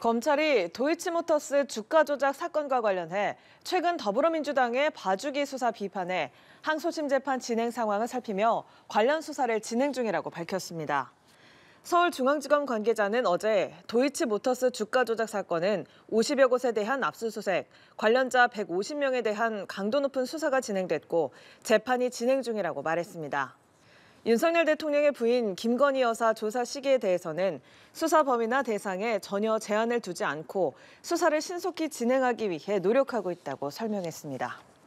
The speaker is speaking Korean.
검찰이 도이치모터스 주가 조작 사건과 관련해 최근 더불어민주당의 봐주기 수사 비판에 항소심 재판 진행 상황을 살피며 관련 수사를 진행 중이라고 밝혔습니다. 서울중앙지검 관계자는 어제 도이치모터스 주가 조작 사건은 50여 곳에 대한 압수수색, 관련자 150명에 대한 강도 높은 수사가 진행됐고 재판이 진행 중이라고 말했습니다. 윤석열 대통령의 부인 김건희 여사 조사 시기에 대해서는 수사 범위나 대상에 전혀 제한을 두지 않고 수사를 신속히 진행하기 위해 노력하고 있다고 설명했습니다.